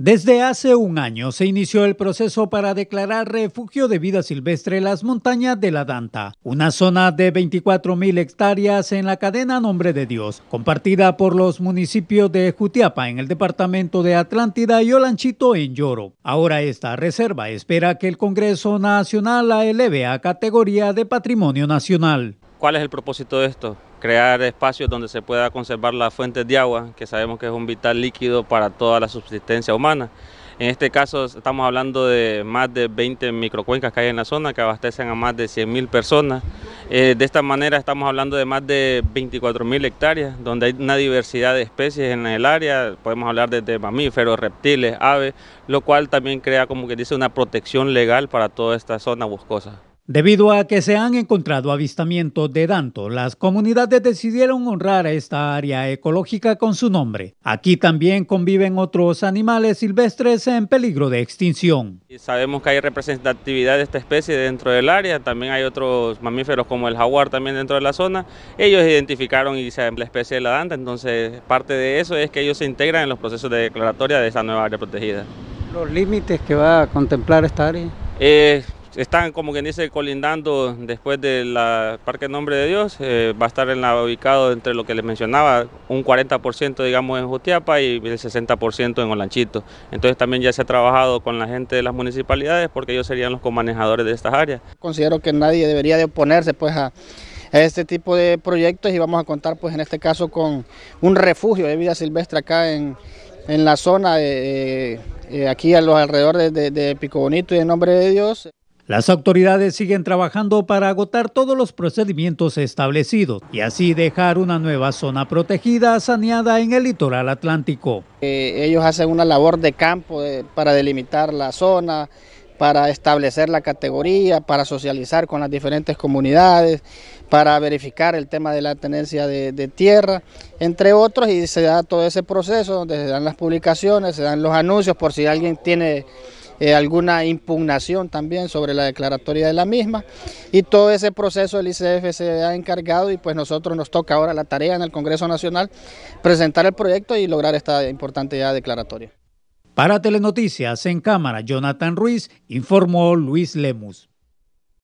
Desde hace un año se inició el proceso para declarar refugio de vida silvestre las montañas de la Danta, una zona de 24.000 hectáreas en la cadena Nombre de Dios, compartida por los municipios de Jutiapa en el departamento de Atlántida y Olanchito en Yoro. Ahora esta reserva espera que el Congreso Nacional la eleve a categoría de Patrimonio Nacional. ¿Cuál es el propósito de esto? crear espacios donde se pueda conservar las fuentes de agua, que sabemos que es un vital líquido para toda la subsistencia humana. En este caso estamos hablando de más de 20 microcuencas que hay en la zona que abastecen a más de 100.000 personas. Eh, de esta manera estamos hablando de más de 24.000 hectáreas, donde hay una diversidad de especies en el área, podemos hablar desde mamíferos, reptiles, aves, lo cual también crea como que dice una protección legal para toda esta zona boscosa. Debido a que se han encontrado avistamientos de Danto, las comunidades decidieron honrar a esta área ecológica con su nombre. Aquí también conviven otros animales silvestres en peligro de extinción. sabemos que hay representatividad de esta especie dentro del área, también hay otros mamíferos como el jaguar también dentro de la zona. Ellos identificaron y saben la especie de la Danta, entonces parte de eso es que ellos se integran en los procesos de declaratoria de esta nueva área protegida. ¿Los límites que va a contemplar esta área? Eh, están como quien dice colindando después del Parque Nombre de Dios, eh, va a estar ubicado entre lo que les mencionaba, un 40% digamos en Jutiapa y el 60% en Olanchito. Entonces también ya se ha trabajado con la gente de las municipalidades porque ellos serían los comanejadores de estas áreas. Considero que nadie debería de oponerse pues a este tipo de proyectos y vamos a contar pues en este caso con un refugio de vida silvestre acá en, la zona de, eh, eh, aquí a los alrededores de, de Pico Bonito y en nombre de Dios. Las autoridades siguen trabajando para agotar todos los procedimientos establecidos y así dejar una nueva zona protegida saneada en el litoral atlántico. Eh, ellos hacen una labor de campo eh, para delimitar la zona, para establecer la categoría, para socializar con las diferentes comunidades, para verificar el tema de la tenencia de, de, tierra, entre otros, y se da todo ese proceso donde se dan las publicaciones, se dan los anuncios por si alguien tiene eh, alguna impugnación también sobre la declaratoria de la misma. Y todo ese proceso el ICF se ha encargado y pues nosotros nos toca ahora la tarea en el Congreso Nacional presentar el proyecto y lograr esta importante ya declaratoria. Para Telenoticias en cámara, Jonathan Ruiz informó Luis Lemus.